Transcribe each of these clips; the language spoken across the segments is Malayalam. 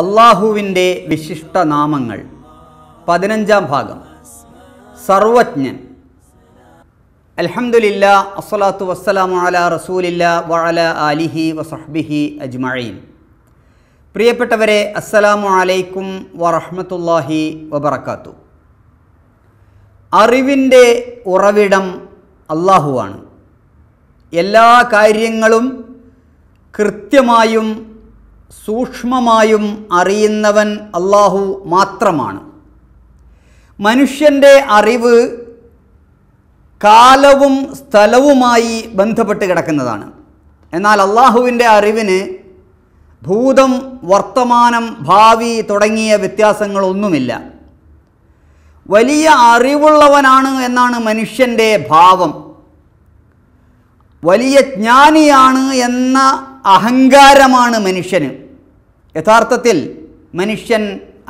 അള്ളാഹുവിൻ്റെ വിശിഷ്ട നാമങ്ങൾ പതിനഞ്ചാം ഭാഗം സർവജ്ഞൻ അലഹമുല്ല അസ്സലാത്തു വസ്സലാമു അല റസൂലില്ല വഅല അലിഹി വസഹ്ബിഹി അജ്മഈൻ പ്രിയപ്പെട്ടവരെ അസ്സലാമു അലൈക്കും വറഹ്മത്തുള്ളാഹി വബർക്കാത്തു അറിവിൻ്റെ ഉറവിടം അള്ളാഹുവാണ് എല്ലാ കാര്യങ്ങളും കൃത്യമായും സൂക്ഷ്മമായും അറിയുന്നവൻ അള്ളാഹു മാത്രമാണ് മനുഷ്യൻ്റെ അറിവ് കാലവും സ്ഥലവുമായി ബന്ധപ്പെട്ട് കിടക്കുന്നതാണ് എന്നാൽ അള്ളാഹുവിൻ്റെ അറിവിന് ഭൂതം വർത്തമാനം ഭാവി തുടങ്ങിയ വ്യത്യാസങ്ങളൊന്നുമില്ല വലിയ അറിവുള്ളവനാണ് എന്നാണ് മനുഷ്യൻ്റെ ഭാവം വലിയ ജ്ഞാനിയാണ് എന്ന അഹങ്കാരമാണ് മനുഷ്യന് യഥാർത്ഥത്തിൽ മനുഷ്യൻ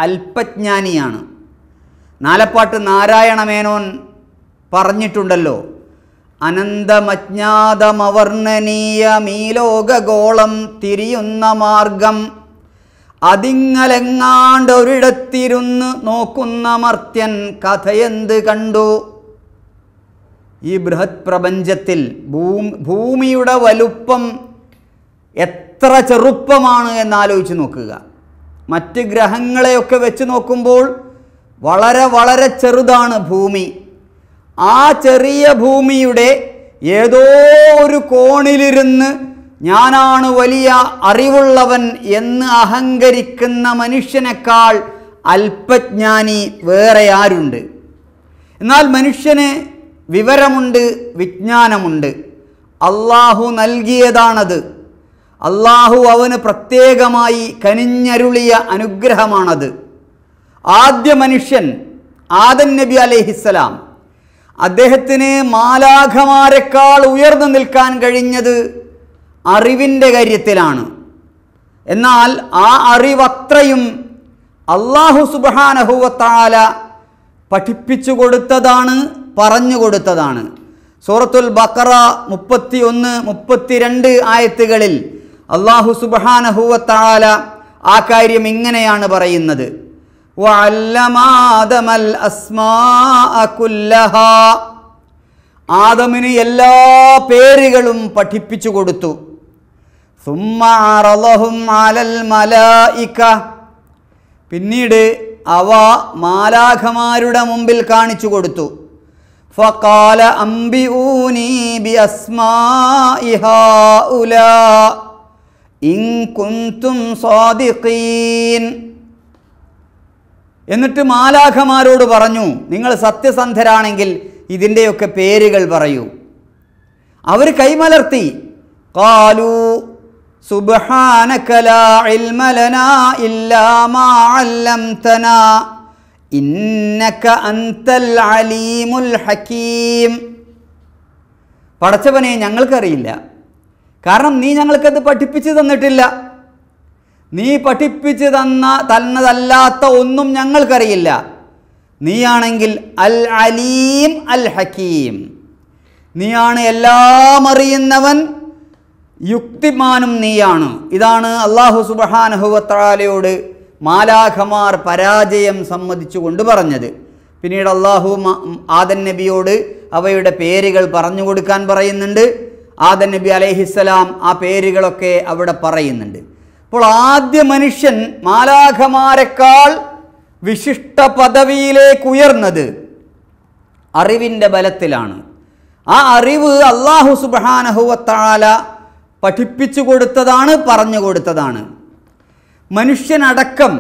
അല്പജ്ഞാനിയാണ് നാലപ്പാട്ട് നാരായണമേനോൻ പറഞ്ഞിട്ടുണ്ടല്ലോ അനന്തമജ്ഞാതമവർണ്ണനീയമീലോകഗോളം തിരിയുന്ന മാർഗം അതിങ്ങലെങ്ങാണ്ടൊരിടത്തിരുന്ന് നോക്കുന്ന മർത്യൻ കഥയെന്ത് കണ്ടു ഈ ബൃഹത് പ്രപഞ്ചത്തിൽ ഭൂമിയുടെ വലുപ്പം എത്ര ചെറുപ്പമാണ് എന്നാലോചിച്ച് നോക്കുക മറ്റ് ഗ്രഹങ്ങളെയൊക്കെ വെച്ച് നോക്കുമ്പോൾ വളരെ വളരെ ചെറുതാണ് ഭൂമി ആ ചെറിയ ഭൂമിയുടെ ഏതോ ഒരു കോണിലിരുന്ന് ഞാനാണ് വലിയ അറിവുള്ളവൻ എന്ന് അഹങ്കരിക്കുന്ന മനുഷ്യനേക്കാൾ അല്പജ്ഞാനി വേറെ ആരുണ്ട് എന്നാൽ മനുഷ്യന് വിവരമുണ്ട് വിജ്ഞാനമുണ്ട് അള്ളാഹു നൽകിയതാണത് അള്ളാഹു അവന് പ്രത്യേകമായി കനിഞ്ഞരുളിയ അനുഗ്രഹമാണത് ആദ്യ മനുഷ്യൻ ആദൻ നബി അലഹിസ്സലാം അദ്ദേഹത്തിന് മാലാഖമാരെക്കാൾ ഉയർന്നു നിൽക്കാൻ കഴിഞ്ഞത് അറിവിൻ്റെ കാര്യത്തിലാണ് എന്നാൽ ആ അറിവത്രയും അള്ളാഹു സുബാനഹുവത്താല പഠിപ്പിച്ചു കൊടുത്തതാണ് പറഞ്ഞു കൊടുത്തതാണ് സൂറത്തുൽ ബക്കറ മുപ്പത്തി ഒന്ന് മുപ്പത്തിരണ്ട് ആയത്തുകളിൽ അള്ളാഹു സുബാനഹുവത്താല ആ കാര്യം ഇങ്ങനെയാണ് പറയുന്നത് ആദമിന് എല്ലാ പേരുകളും പഠിപ്പിച്ചു കൊടുത്തു പിന്നീട് അവ മാലാഖമാരുടെ മുമ്പിൽ കാണിച്ചു കൊടുത്തു فقال أنبئوني بأسماء هؤلاء إن എന്നിട്ട് മാലാഖമാരോട് പറഞ്ഞു നിങ്ങൾ സത്യസന്ധരാണെങ്കിൽ ഇതിൻ്റെയൊക്കെ പേരുകൾ പറയൂ അവർ കൈമലർത്തി കാലു ഇല്ലാമാ അല്ലംതനാ ഇന്നക്ക ഹക്കീം പടച്ചവനെ ഞങ്ങൾക്കറിയില്ല കാരണം നീ ഞങ്ങൾക്കത് പഠിപ്പിച്ചു തന്നിട്ടില്ല നീ പഠിപ്പിച്ചു തന്ന തന്നതല്ലാത്ത ഒന്നും ഞങ്ങൾക്കറിയില്ല നീയാണെങ്കിൽ അൽ അലീം അൽ ഹക്കീം നീയാണ് എല്ലാം അറിയുന്നവൻ യുക്തിമാനും നീയാണ് ഇതാണ് അള്ളാഹു സുബഹാനഹുവത്താലയോട് മാലാഖമാർ പരാജയം സമ്മതിച്ചു കൊണ്ട് പറഞ്ഞത് പിന്നീട് അള്ളാഹു ആദൻ നബിയോട് അവയുടെ പേരുകൾ പറഞ്ഞു കൊടുക്കാൻ പറയുന്നുണ്ട് ആദൻ നബി അലൈഹിസ്സലാം ആ പേരുകളൊക്കെ അവിടെ പറയുന്നുണ്ട് അപ്പോൾ ആദ്യ മനുഷ്യൻ മാലാഖമാരെക്കാൾ വിശിഷ്ട പദവിയിലേക്ക് ഉയർന്നത് അറിവിൻ്റെ ബലത്തിലാണ് ആ അറിവ് അള്ളാഹു സുബാനഹുവത്താല പഠിപ്പിച്ചു കൊടുത്തതാണ് പറഞ്ഞു കൊടുത്തതാണ് മനുഷ്യനടക്കം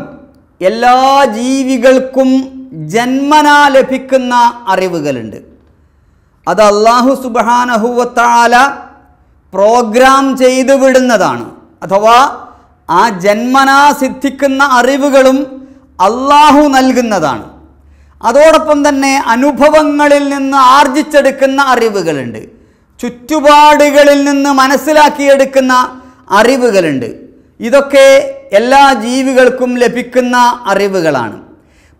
എല്ലാ ജീവികൾക്കും ജന്മനാ ലഭിക്കുന്ന അറിവുകളുണ്ട് അത് അള്ളാഹു സുബാനഹുവത്താല പ്രോഗ്രാം ചെയ്തു വിടുന്നതാണ് അഥവാ ആ ജന്മനാ സിദ്ധിക്കുന്ന അറിവുകളും അള്ളാഹു നൽകുന്നതാണ് അതോടൊപ്പം തന്നെ അനുഭവങ്ങളിൽ നിന്ന് ആർജിച്ചെടുക്കുന്ന അറിവുകളുണ്ട് ചുറ്റുപാടുകളിൽ നിന്ന് മനസ്സിലാക്കിയെടുക്കുന്ന അറിവുകളുണ്ട് ഇതൊക്കെ എല്ലാ ജീവികൾക്കും ലഭിക്കുന്ന അറിവുകളാണ്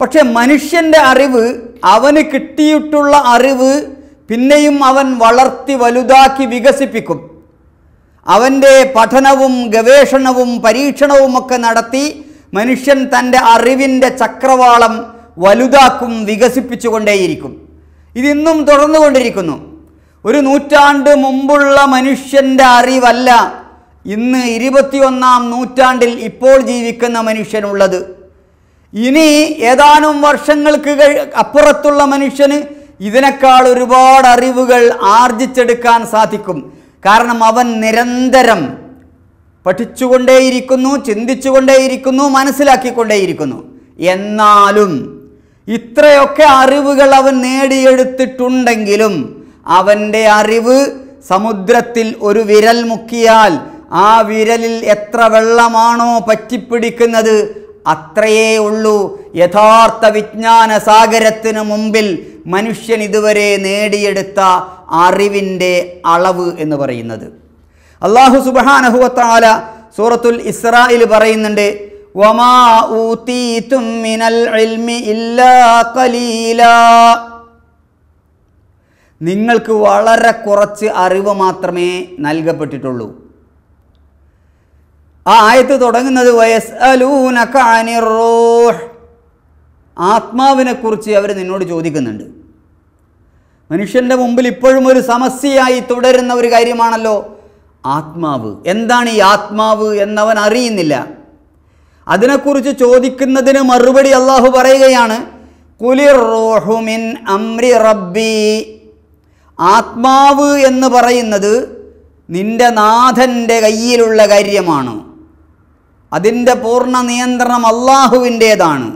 പക്ഷേ മനുഷ്യൻ്റെ അറിവ് അവന് കിട്ടിയിട്ടുള്ള അറിവ് പിന്നെയും അവൻ വളർത്തി വലുതാക്കി വികസിപ്പിക്കും അവൻ്റെ പഠനവും ഗവേഷണവും പരീക്ഷണവുമൊക്കെ നടത്തി മനുഷ്യൻ തൻ്റെ അറിവിൻ്റെ ചക്രവാളം വലുതാക്കും വികസിപ്പിച്ചുകൊണ്ടേയിരിക്കും ഇതിന്നും തുടർന്നുകൊണ്ടിരിക്കുന്നു ഒരു നൂറ്റാണ്ട് മുമ്പുള്ള മനുഷ്യൻ്റെ അറിവല്ല ഇന്ന് ഇരുപത്തിയൊന്നാം നൂറ്റാണ്ടിൽ ഇപ്പോൾ ജീവിക്കുന്ന മനുഷ്യനുള്ളത് ഇനി ഏതാനും വർഷങ്ങൾക്ക് അപ്പുറത്തുള്ള മനുഷ്യന് ഇതിനേക്കാൾ ഒരുപാട് അറിവുകൾ ആർജിച്ചെടുക്കാൻ സാധിക്കും കാരണം അവൻ നിരന്തരം പഠിച്ചുകൊണ്ടേയിരിക്കുന്നു ചിന്തിച്ചുകൊണ്ടേയിരിക്കുന്നു മനസ്സിലാക്കിക്കൊണ്ടേയിരിക്കുന്നു എന്നാലും ഇത്രയൊക്കെ അറിവുകൾ അവൻ നേടിയെടുത്തിട്ടുണ്ടെങ്കിലും അവൻ്റെ അറിവ് സമുദ്രത്തിൽ ഒരു വിരൽ മുക്കിയാൽ ആ വിരലിൽ എത്ര വെള്ളമാണോ പറ്റിപ്പിടിക്കുന്നത് അത്രയേ ഉള്ളൂ യഥാർത്ഥ വിജ്ഞാന സാഗരത്തിന് മുമ്പിൽ മനുഷ്യൻ ഇതുവരെ നേടിയെടുത്ത അറിവിൻ്റെ അളവ് എന്ന് പറയുന്നത് അള്ളാഹു സുബാനഹുവത്താല സൂറത്തുൽ ഇസ്രായിൽ പറയുന്നുണ്ട് വമാ ഊതീതും നിങ്ങൾക്ക് വളരെ കുറച്ച് അറിവ് മാത്രമേ നൽകപ്പെട്ടിട്ടുള്ളൂ ആ ആയത്ത് തുടങ്ങുന്നത് വയസ് അലൂനക്കാനിറോഹ് ആത്മാവിനെക്കുറിച്ച് അവർ നിന്നോട് ചോദിക്കുന്നുണ്ട് മനുഷ്യൻ്റെ മുമ്പിൽ ഇപ്പോഴും ഒരു സമസ്യയായി തുടരുന്ന ഒരു കാര്യമാണല്ലോ ആത്മാവ് എന്താണ് ഈ ആത്മാവ് എന്നവൻ അറിയുന്നില്ല അതിനെക്കുറിച്ച് ചോദിക്കുന്നതിന് മറുപടി അള്ളാഹു പറയുകയാണ് കുലിർ റോഹുമിൻ അമ്രി റബ്ബി ആത്മാവ് എന്ന് പറയുന്നത് നിന്റെ നാഥൻ്റെ കയ്യിലുള്ള കാര്യമാണ് അതിൻ്റെ പൂർണ്ണ നിയന്ത്രണം അള്ളാഹുവിൻ്റേതാണ്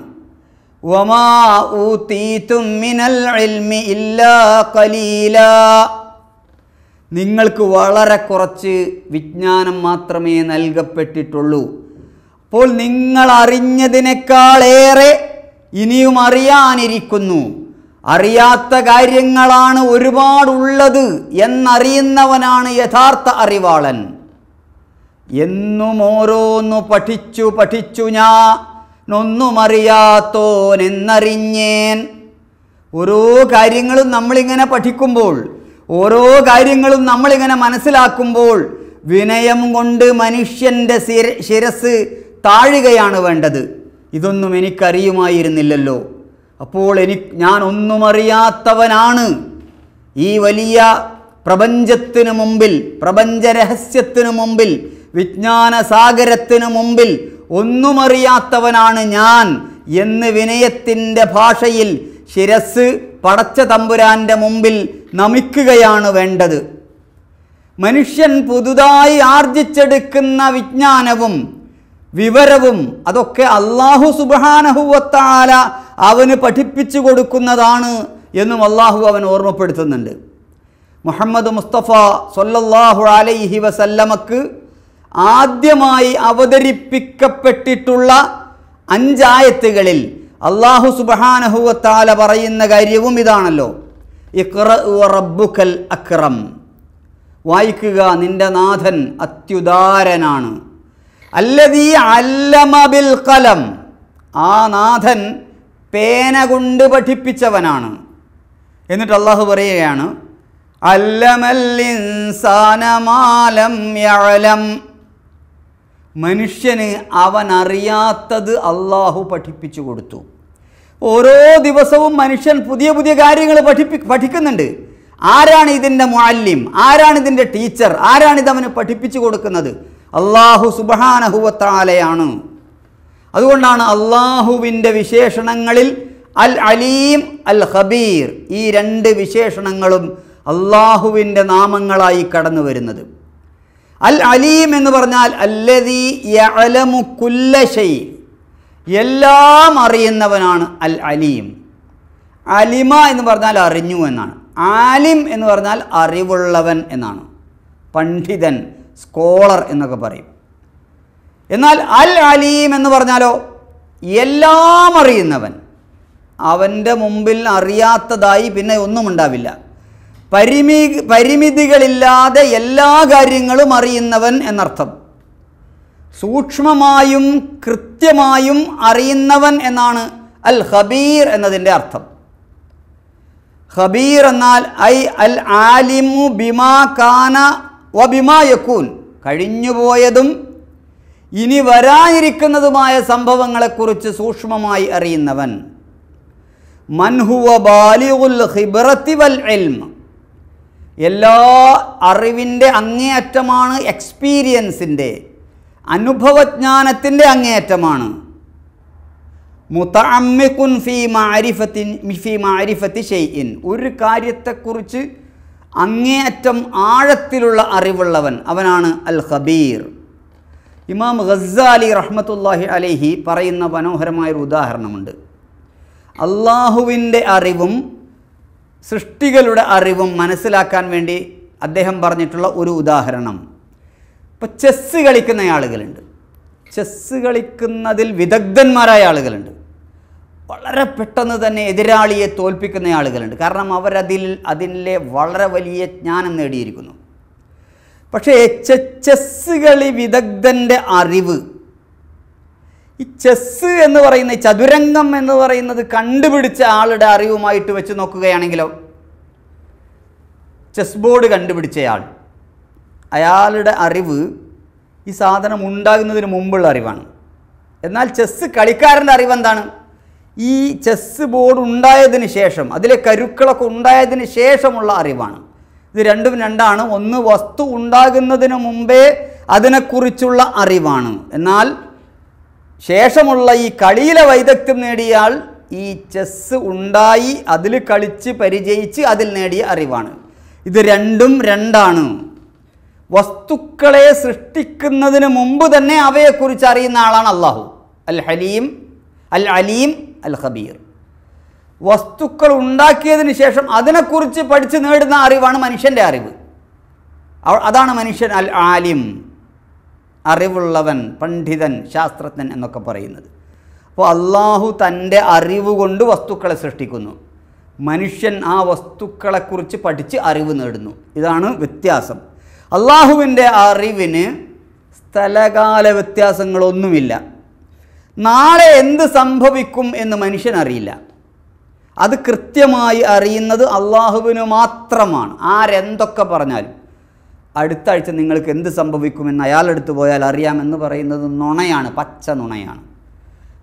നിങ്ങൾക്ക് വളരെ കുറച്ച് വിജ്ഞാനം മാത്രമേ നൽകപ്പെട്ടിട്ടുള്ളൂ അപ്പോൾ നിങ്ങൾ അറിഞ്ഞതിനേക്കാളേറെ ഇനിയും അറിയാനിരിക്കുന്നു അറിയാത്ത കാര്യങ്ങളാണ് ഒരുപാടുള്ളത് എന്നറിയുന്നവനാണ് യഥാർത്ഥ അറിവാളൻ എന്നും ഓരോന്നു പഠിച്ചു പഠിച്ചു ഞാനൊന്നുമറിയാത്തോനെന്നറിഞ്ഞേൻ ഓരോ കാര്യങ്ങളും നമ്മളിങ്ങനെ പഠിക്കുമ്പോൾ ഓരോ കാര്യങ്ങളും നമ്മളിങ്ങനെ മനസ്സിലാക്കുമ്പോൾ വിനയം കൊണ്ട് മനുഷ്യൻ്റെ ശിരസ് താഴുകയാണ് വേണ്ടത് ഇതൊന്നും എനിക്കറിയുമായിരുന്നില്ലല്ലോ അപ്പോൾ എനിക്ക് ഞാൻ ഒന്നും അറിയാത്തവനാണ് ഈ വലിയ പ്രപഞ്ചത്തിനു മുമ്പിൽ പ്രപഞ്ച രഹസ്യത്തിനു മുമ്പിൽ വിജ്ഞാനസാഗരത്തിനു മുമ്പിൽ ഒന്നുമറിയാത്തവനാണ് ഞാൻ എന്ന് വിനയത്തിൻ്റെ ഭാഷയിൽ ശിരസ് പടച്ച തമ്പുരാൻ്റെ മുമ്പിൽ നമിക്കുകയാണ് വേണ്ടത് മനുഷ്യൻ പുതുതായി ആർജിച്ചെടുക്കുന്ന വിജ്ഞാനവും വിവരവും അതൊക്കെ അള്ളാഹു സുബാനഹുവത്താല അവന് പഠിപ്പിച്ചു കൊടുക്കുന്നതാണ് എന്നും അള്ളാഹു അവൻ ഓർമ്മപ്പെടുത്തുന്നുണ്ട് മുഹമ്മദ് മുസ്തഫ സൊല്ലാഹു അലൈഹി വസല്ലമക്ക് ആദ്യമായി അവതരിപ്പിക്കപ്പെട്ടിട്ടുള്ള അഞ്ചായത്തുകളിൽ അള്ളാഹു സുബാനഹുവത്താല പറയുന്ന കാര്യവും ഇതാണല്ലോ ഇഖ്റ റബ്ബുക്കൽ അക്രം വായിക്കുക നിന്റെ നാഥൻ അത്യുദാരനാണ് അല്ലതീ അല്ലമ ബിൽ കലം ആ നാഥൻ പേന കൊണ്ട് പഠിപ്പിച്ചവനാണ് എന്നിട്ട് അള്ളാഹു പറയുകയാണ് അല്ലമല്ലിൻസാനമാലം യഴലം മനുഷ്യന് അവൻ അറിയാത്തത് അള്ളാഹു പഠിപ്പിച്ചു കൊടുത്തു ഓരോ ദിവസവും മനുഷ്യൻ പുതിയ പുതിയ കാര്യങ്ങൾ പഠിപ്പി പഠിക്കുന്നുണ്ട് ആരാണ് ഇതിൻ്റെ മുഅല്ലിം ആരാണ് ഇതിൻ്റെ ടീച്ചർ ആരാണ് ഇതവന് പഠിപ്പിച്ചു കൊടുക്കുന്നത് അള്ളാഹു സുബഹാനഹുവത്താലയാണ് അതുകൊണ്ടാണ് അള്ളാഹുവിൻ്റെ വിശേഷണങ്ങളിൽ അൽ അലീം അൽ ഖബീർ ഈ രണ്ട് വിശേഷണങ്ങളും അള്ളാഹുവിൻ്റെ നാമങ്ങളായി കടന്നു വരുന്നത് അൽ അലീം എന്ന് പറഞ്ഞാൽ അല്ലതി യലമു കുല്ലശൈ എല്ലാം അറിയുന്നവനാണ് അൽ അലീം അലിമ എന്ന് പറഞ്ഞാൽ അറിഞ്ഞു എന്നാണ് ആലിം എന്ന് പറഞ്ഞാൽ അറിവുള്ളവൻ എന്നാണ് പണ്ഡിതൻ സ്കോളർ എന്നൊക്കെ പറയും എന്നാൽ അൽ അലീം എന്ന് പറഞ്ഞാലോ എല്ലാം അറിയുന്നവൻ അവൻ്റെ മുമ്പിൽ അറിയാത്തതായി പിന്നെ ഒന്നും ഉണ്ടാവില്ല പരിമി പരിമിതികളില്ലാതെ എല്ലാ കാര്യങ്ങളും അറിയുന്നവൻ എന്നർത്ഥം സൂക്ഷ്മമായും കൃത്യമായും അറിയുന്നവൻ എന്നാണ് അൽ ഹബീർ എന്നതിൻ്റെ അർത്ഥം ഹബീർ എന്നാൽ ഐ അൽ ആലിമു ബിമാ കാന വ ബിമാ യക്കൂൻ കഴിഞ്ഞുപോയതും ഇനി വരാനിരിക്കുന്നതുമായ സംഭവങ്ങളെക്കുറിച്ച് സൂക്ഷ്മമായി അറിയുന്നവൻ മൻഹുവ ബാലിഉൽ ഹിബറത്തി വൽ എൽമ എല്ലാ അറിവിൻ്റെ അങ്ങേയറ്റമാണ് എക്സ്പീരിയൻസിൻ്റെ അനുഭവജ്ഞാനത്തിൻ്റെ അങ്ങേയറ്റമാണ് മുത്തഅമ്മിക്കുൻ ഫി മാരിഫത്തിൻ ഫീ മാരിഫത്തി ഷെയ്ഇൻ ഒരു കാര്യത്തെക്കുറിച്ച് അങ്ങേയറ്റം ആഴത്തിലുള്ള അറിവുള്ളവൻ അവനാണ് അൽ ഖബീർ ഇമാം ഖസാലി റഹ്മത്തുല്ലാഹി അലൈഹി പറയുന്ന മനോഹരമായൊരു ഉദാഹരണമുണ്ട് അള്ളാഹുവിൻ്റെ അറിവും സൃഷ്ടികളുടെ അറിവും മനസ്സിലാക്കാൻ വേണ്ടി അദ്ദേഹം പറഞ്ഞിട്ടുള്ള ഒരു ഉദാഹരണം ഇപ്പോൾ ചെസ്സ് കളിക്കുന്ന ആളുകളുണ്ട് ചെസ്സ് കളിക്കുന്നതിൽ വിദഗ്ധന്മാരായ ആളുകളുണ്ട് വളരെ പെട്ടെന്ന് തന്നെ എതിരാളിയെ തോൽപ്പിക്കുന്ന ആളുകളുണ്ട് കാരണം അവരതിൽ അതിലെ വളരെ വലിയ ജ്ഞാനം നേടിയിരിക്കുന്നു പക്ഷേ ചെസ്സ് കളി വിദഗ്ധൻ്റെ അറിവ് ഈ ചെസ്സ് എന്ന് പറയുന്ന ചതുരംഗം എന്ന് പറയുന്നത് കണ്ടുപിടിച്ച ആളുടെ അറിവുമായിട്ട് വെച്ച് നോക്കുകയാണെങ്കിലോ ചെസ് ബോർഡ് കണ്ടുപിടിച്ചയാൾ അയാളുടെ അറിവ് ഈ സാധനം ഉണ്ടാകുന്നതിന് മുമ്പുള്ള അറിവാണ് എന്നാൽ ചെസ്സ് കളിക്കാരൻ്റെ അറിവെന്താണ് ഈ ചെസ്സ് ബോർഡ് ഉണ്ടായതിന് ശേഷം അതിലെ കരുക്കളൊക്കെ ഉണ്ടായതിന് ശേഷമുള്ള അറിവാണ് ഇത് രണ്ടും രണ്ടാണ് ഒന്ന് വസ്തു ഉണ്ടാകുന്നതിന് മുമ്പേ അതിനെക്കുറിച്ചുള്ള അറിവാണ് എന്നാൽ ശേഷമുള്ള ഈ കളിയിലെ വൈദഗ്ധ്യം നേടിയാൽ ഈ ചെസ്സ് ഉണ്ടായി അതിൽ കളിച്ച് പരിചയിച്ച് അതിൽ നേടിയ അറിവാണ് ഇത് രണ്ടും രണ്ടാണ് വസ്തുക്കളെ സൃഷ്ടിക്കുന്നതിന് മുമ്പ് തന്നെ അവയെക്കുറിച്ച് അറിയുന്ന ആളാണ് അള്ളാഹു അൽ ഹലീം അൽ അലീം അൽ ഹബീർ വസ്തുക്കൾ ഉണ്ടാക്കിയതിന് ശേഷം അതിനെക്കുറിച്ച് പഠിച്ച് നേടുന്ന അറിവാണ് മനുഷ്യൻ്റെ അറിവ് അതാണ് മനുഷ്യൻ അൽ ആലിം അറിവുള്ളവൻ പണ്ഡിതൻ ശാസ്ത്രജ്ഞൻ എന്നൊക്കെ പറയുന്നത് അപ്പോൾ അള്ളാഹു തൻ്റെ അറിവ് കൊണ്ട് വസ്തുക്കളെ സൃഷ്ടിക്കുന്നു മനുഷ്യൻ ആ വസ്തുക്കളെക്കുറിച്ച് പഠിച്ച് അറിവ് നേടുന്നു ഇതാണ് വ്യത്യാസം അള്ളാഹുവിൻ്റെ അറിവിന് സ്ഥലകാല വ്യത്യാസങ്ങളൊന്നുമില്ല നാളെ എന്ത് സംഭവിക്കും എന്ന് മനുഷ്യൻ അറിയില്ല അത് കൃത്യമായി അറിയുന്നത് അള്ളാഹുവിന് മാത്രമാണ് ആരെന്തൊക്കെ പറഞ്ഞാലും അടുത്ത ആഴ്ച നിങ്ങൾക്ക് എന്ത് സംഭവിക്കുമെന്ന് അയാളെടുത്ത് പോയാൽ അറിയാമെന്ന് പറയുന്നത് നുണയാണ് പച്ച നുണയാണ്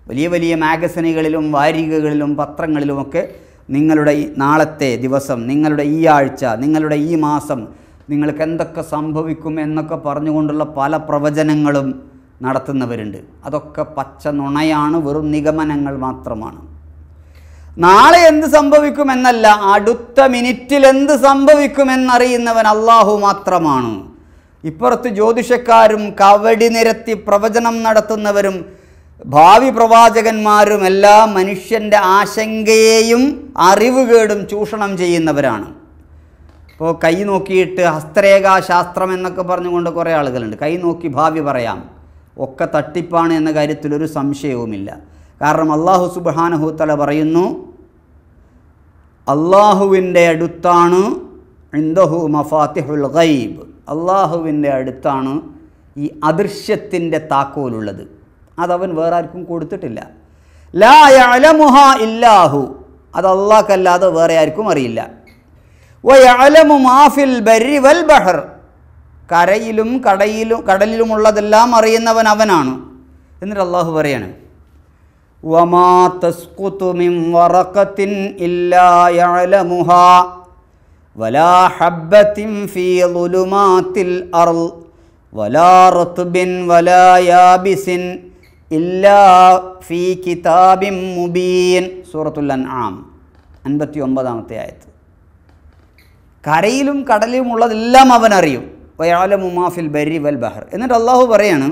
വലിയ വലിയ മാഗസിനുകളിലും വാരികകളിലും പത്രങ്ങളിലുമൊക്കെ നിങ്ങളുടെ ഈ നാളത്തെ ദിവസം നിങ്ങളുടെ ഈ ആഴ്ച നിങ്ങളുടെ ഈ മാസം നിങ്ങൾക്ക് എന്തൊക്കെ സംഭവിക്കും എന്നൊക്കെ പറഞ്ഞുകൊണ്ടുള്ള പല പ്രവചനങ്ങളും നടത്തുന്നവരുണ്ട് അതൊക്കെ പച്ച നുണയാണ് വെറും നിഗമനങ്ങൾ മാത്രമാണ് നാളെ എന്ത് സംഭവിക്കുമെന്നല്ല അടുത്ത മിനിറ്റിൽ എന്ത് സംഭവിക്കുമെന്നറിയുന്നവൻ അള്ളാഹു മാത്രമാണ് ഇപ്പുറത്ത് ജ്യോതിഷക്കാരും കവടി നിരത്തി പ്രവചനം നടത്തുന്നവരും ഭാവി പ്രവാചകന്മാരും എല്ലാ മനുഷ്യൻ്റെ ആശങ്കയെയും അറിവുകേടും ചൂഷണം ചെയ്യുന്നവരാണ് ഇപ്പോൾ കൈ നോക്കിയിട്ട് ഹസ്തരേഖാ ശാസ്ത്രം എന്നൊക്കെ പറഞ്ഞുകൊണ്ട് കുറേ ആളുകളുണ്ട് കൈ നോക്കി ഭാവി പറയാം ഒക്കെ തട്ടിപ്പാണ് എന്ന കാര്യത്തിലൊരു സംശയവുമില്ല കാരണം അള്ളാഹു സുബാനഹുത്തല പറയുന്നു അള്ളാഹുവിൻ്റെ അടുത്താണ് ഇന്ദഹു മഫാത്തിഹുൽ ഗൈബ് അള്ളാഹുവിൻ്റെ അടുത്താണ് ഈ അദൃശ്യത്തിൻ്റെ താക്കോലുള്ളത് അതവൻ വേറെ ആർക്കും കൊടുത്തിട്ടില്ല ലാ ഇല്ലാഹു അത് അള്ളാഹ്ക്കല്ലാതെ വേറെ ആർക്കും അറിയില്ല വയലമു മാഫിൽ ബരി വൽ ബഹർ കരയിലും കടയിലും കടലിലുമുള്ളതെല്ലാം അറിയുന്നവൻ അവനാണ് എന്നിട്ട് അള്ളാഹു പറയാണ് വമാ തസ്കുതുമിം വറഖത്തിൻ ഇല്ലാ യഅലമുഹ വലാ ഹബ്ബത്തിൻ ഫീ ളുലുമാത്തിൽ വലാ റത്ബിൻ വലാ യാബിസിൻ ഇല്ലാ ഫീ കിതാബിൻ മുബീൻ സൂറത്തുൽ അൻആം അൻപത്തി ഒമ്പതാമത്തെ ആയത്ത് കരയിലും കടലിലും ഉള്ളതെല്ലാം അവൻ അറിയും വയാല മുമാഫിൽ ബരി വൽ ബഹർ എന്നിട്ട് അള്ളാഹു പറയാണ്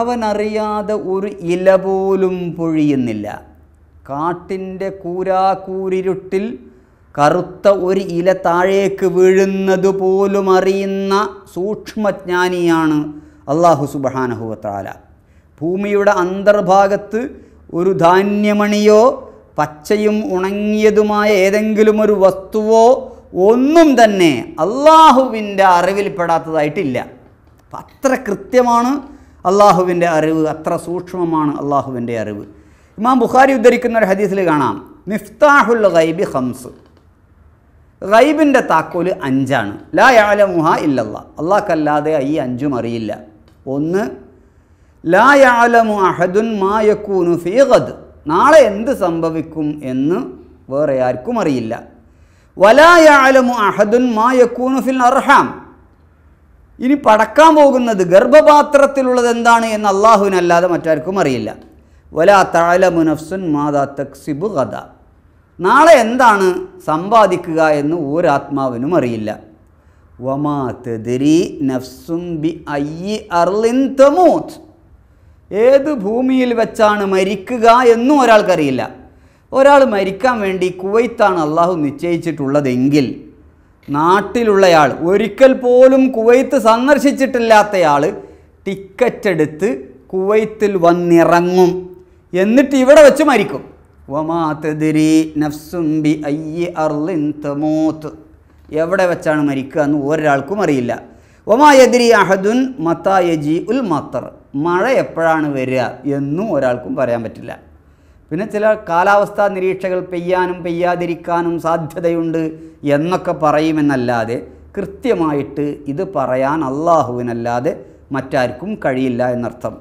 അവനറിയാതെ ഒരു ഇല പോലും പൊഴിയുന്നില്ല കാട്ടിൻ്റെ കൂരാക്കൂരിരുട്ടിൽ കറുത്ത ഒരു ഇല താഴേക്ക് വീഴുന്നത് പോലും അറിയുന്ന സൂക്ഷ്മജ്ഞാനിയാണ് അള്ളാഹു സുബഹാനഹുവത്താല ഭൂമിയുടെ അന്തർഭാഗത്ത് ഒരു ധാന്യമണിയോ പച്ചയും ഉണങ്ങിയതുമായ ഏതെങ്കിലും ഒരു വസ്തുവോ ഒന്നും തന്നെ അള്ളാഹുവിൻ്റെ അറിവിൽപ്പെടാത്തതായിട്ടില്ല അത്ര കൃത്യമാണ് അള്ളാഹുവിൻ്റെ അറിവ് അത്ര സൂക്ഷ്മമാണ് അള്ളാഹുവിൻ്റെ അറിവ് ഇമാം ബുഖാരി ഉദ്ധരിക്കുന്ന ഒരു ഹദീസിൽ കാണാം മിഫ്താഹുൽ ഗൈബി ഹംസ് ഗൈബിൻ്റെ താക്കോല് അഞ്ചാണ് ലാ മുഹ ഇല്ലല്ല അള്ളാഹ്ക്കല്ലാതെ ഈ അഞ്ചും അറിയില്ല ഒന്ന് ലാ യാലമു അഹദുൻ മായക്കൂനു ഫീഖദ് നാളെ എന്ത് സംഭവിക്കും എന്ന് വേറെ ആർക്കും അറിയില്ല വലാ അഹദുൻ മായക്കൂനു ഫിൽ അർഹാം ഇനി പടക്കാൻ പോകുന്നത് ഗർഭപാത്രത്തിലുള്ളത് എന്താണ് എന്ന് അള്ളാഹുവിനല്ലാതെ മറ്റാർക്കും അറിയില്ല വല താല മുനഫ്സുൻ മാതാ തക്സിബു കഥ നാളെ എന്താണ് സമ്പാദിക്കുക എന്ന് ഒരാത്മാവിനും അറിയില്ല വമാ അർലിൻ ഏത് ഭൂമിയിൽ വെച്ചാണ് മരിക്കുക എന്നും ഒരാൾക്കറിയില്ല ഒരാൾ മരിക്കാൻ വേണ്ടി കുവൈത്താണ് അള്ളാഹു നിശ്ചയിച്ചിട്ടുള്ളതെങ്കിൽ നാട്ടിലുള്ളയാൾ ഒരിക്കൽ പോലും കുവൈത്ത് സന്ദർശിച്ചിട്ടില്ലാത്തയാൾ ടിക്കറ്റ് എടുത്ത് കുവൈത്തിൽ വന്നിറങ്ങും എന്നിട്ട് ഇവിടെ വെച്ച് മരിക്കും വമാതിരി നഫ്സുംബി അയ്യ അർലിൻ തമോത്ത് എവിടെ വെച്ചാണ് മരിക്കുക എന്ന് ഒരാൾക്കും അറിയില്ല ഒമായതിരി അഹദുൻ മത്തായജി ഉൽ മത്തർ മഴ എപ്പോഴാണ് വരിക എന്നും ഒരാൾക്കും പറയാൻ പറ്റില്ല പിന്നെ ചില കാലാവസ്ഥാ നിരീക്ഷകൾ പെയ്യാനും പെയ്യാതിരിക്കാനും സാധ്യതയുണ്ട് എന്നൊക്കെ പറയുമെന്നല്ലാതെ കൃത്യമായിട്ട് ഇത് പറയാൻ അള്ളാഹുവിനല്ലാതെ മറ്റാർക്കും കഴിയില്ല എന്നർത്ഥം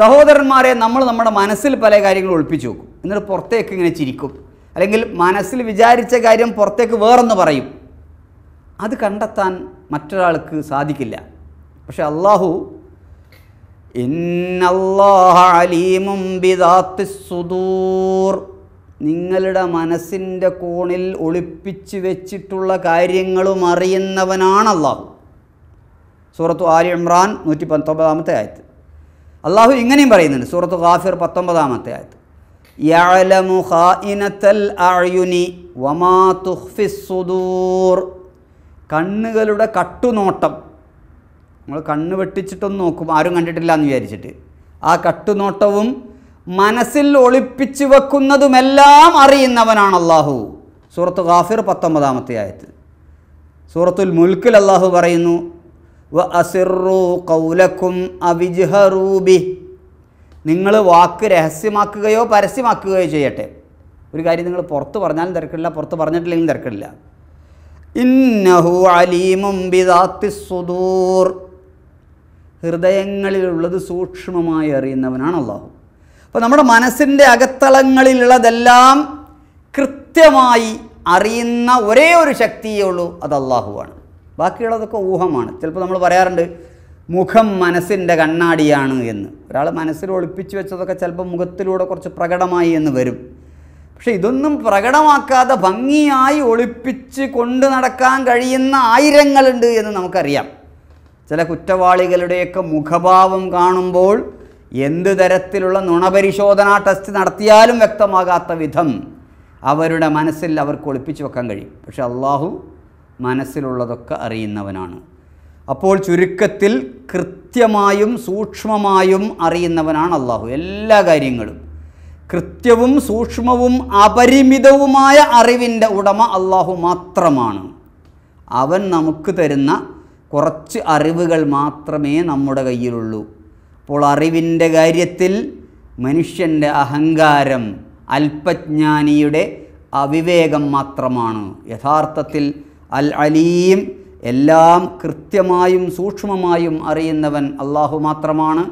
സഹോദരന്മാരെ നമ്മൾ നമ്മുടെ മനസ്സിൽ പല കാര്യങ്ങളും ഒളിപ്പിച്ചു വെക്കും എന്നിട്ട് പുറത്തേക്ക് ഇങ്ങനെ ചിരിക്കും അല്ലെങ്കിൽ മനസ്സിൽ വിചാരിച്ച കാര്യം പുറത്തേക്ക് വേറൊന്ന് പറയും അത് കണ്ടെത്താൻ മറ്റൊരാൾക്ക് സാധിക്കില്ല പക്ഷെ അള്ളാഹു സുദൂർ നിങ്ങളുടെ മനസ്സിൻ്റെ കോണിൽ ഒളിപ്പിച്ചു വെച്ചിട്ടുള്ള കാര്യങ്ങളും അറിയുന്നവനാണ് അള്ളാഹു സൂറത്തു ആലി ഇമ്രാൻ നൂറ്റി പത്തൊമ്പതാമത്തെ ആയത്ത് അള്ളാഹു ഇങ്ങനെയും പറയുന്നുണ്ട് സൂറത്തു ഖാഫിർ പത്തൊമ്പതാമത്തെ ആയത്ത് യഅലമു വമാ തുഖ്ഫിസ് സുദൂർ കണ്ണുകളുടെ കട്ടുനോട്ടം നമ്മൾ കണ്ണ് വെട്ടിച്ചിട്ടൊന്നും നോക്കും ആരും കണ്ടിട്ടില്ല എന്ന് വിചാരിച്ചിട്ട് ആ കട്ടുനോട്ടവും മനസ്സിൽ ഒളിപ്പിച്ചു വെക്കുന്നതുമെല്ലാം അറിയുന്നവനാണ് അള്ളാഹു സൂറത്ത് ഗാഫിർ പത്തൊമ്പതാമത്തെ ആയത്ത് സൂറത്തുൽ മുൽക്കിൽ അള്ളാഹു പറയുന്നു കൗലക്കും അവിജ്ഹറൂബി നിങ്ങൾ വാക്ക് രഹസ്യമാക്കുകയോ പരസ്യമാക്കുകയോ ചെയ്യട്ടെ ഒരു കാര്യം നിങ്ങൾ പുറത്ത് പറഞ്ഞാലും തിരക്കില്ല പുറത്ത് പറഞ്ഞിട്ടില്ലെങ്കിലും തിരക്കില്ല ഇന്നഹു അലീമും സുദൂർ ഹൃദയങ്ങളിലുള്ളത് സൂക്ഷ്മമായി അറിയുന്നവനാണ് അള്ളാഹു അപ്പോൾ നമ്മുടെ മനസ്സിൻ്റെ അകത്തളങ്ങളിലുള്ളതെല്ലാം കൃത്യമായി അറിയുന്ന ഒരേ ഒരു ശക്തിയേ ഉള്ളൂ അത് അള്ളാഹുവാണ് ബാക്കിയുള്ളതൊക്കെ ഊഹമാണ് ചിലപ്പോൾ നമ്മൾ പറയാറുണ്ട് മുഖം മനസ്സിൻ്റെ കണ്ണാടിയാണ് എന്ന് ഒരാൾ മനസ്സിൽ ഒളിപ്പിച്ചു വെച്ചതൊക്കെ ചിലപ്പോൾ മുഖത്തിലൂടെ കുറച്ച് പ്രകടമായി എന്ന് വരും പക്ഷേ ഇതൊന്നും പ്രകടമാക്കാതെ ഭംഗിയായി ഒളിപ്പിച്ച് കൊണ്ട് നടക്കാൻ കഴിയുന്ന ആയിരങ്ങളുണ്ട് എന്ന് നമുക്കറിയാം ചില കുറ്റവാളികളുടെയൊക്കെ മുഖഭാവം കാണുമ്പോൾ എന്ത് തരത്തിലുള്ള നുണപരിശോധനാ ടെസ്റ്റ് നടത്തിയാലും വ്യക്തമാകാത്ത വിധം അവരുടെ മനസ്സിൽ അവർക്ക് ഒളിപ്പിച്ചു വെക്കാൻ കഴിയും പക്ഷെ അള്ളാഹു മനസ്സിലുള്ളതൊക്കെ അറിയുന്നവനാണ് അപ്പോൾ ചുരുക്കത്തിൽ കൃത്യമായും സൂക്ഷ്മമായും അറിയുന്നവനാണ് അള്ളാഹു എല്ലാ കാര്യങ്ങളും കൃത്യവും സൂക്ഷ്മവും അപരിമിതവുമായ അറിവിൻ്റെ ഉടമ അള്ളാഹു മാത്രമാണ് അവൻ നമുക്ക് തരുന്ന കുറച്ച് അറിവുകൾ മാത്രമേ നമ്മുടെ കയ്യിലുള്ളൂ അപ്പോൾ അറിവിൻ്റെ കാര്യത്തിൽ മനുഷ്യൻ്റെ അഹങ്കാരം അല്പജ്ഞാനിയുടെ അവിവേകം മാത്രമാണ് യഥാർത്ഥത്തിൽ അൽ അലീം എല്ലാം കൃത്യമായും സൂക്ഷ്മമായും അറിയുന്നവൻ അള്ളാഹു മാത്രമാണ്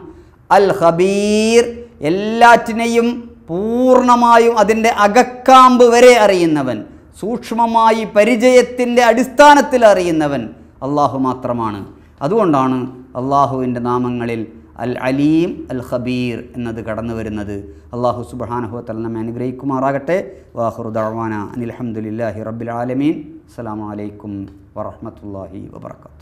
അൽ ഹബീർ എല്ലാറ്റിനെയും പൂർണ്ണമായും അതിൻ്റെ അകക്കാമ്പ് വരെ അറിയുന്നവൻ സൂക്ഷ്മമായി പരിചയത്തിൻ്റെ അടിസ്ഥാനത്തിൽ അറിയുന്നവൻ അള്ളാഹു മാത്രമാണ് അതുകൊണ്ടാണ് അള്ളാഹുവിൻ്റെ നാമങ്ങളിൽ അൽ അലീം അൽ ഖബീർ എന്നത് കടന്നു വരുന്നത് അള്ളാഹു സുബാനഹുത്തൽ നമ്മെ അനുഗ്രഹിക്കുമാറാകട്ടെ വാഹുറുദാന അനിൽഹമുല്ലാഹി റബ്ബിൽ ആലമീൻ അസ്സാം വലൈക്കും വറഹമത്തല്ലാഹി വാത്തു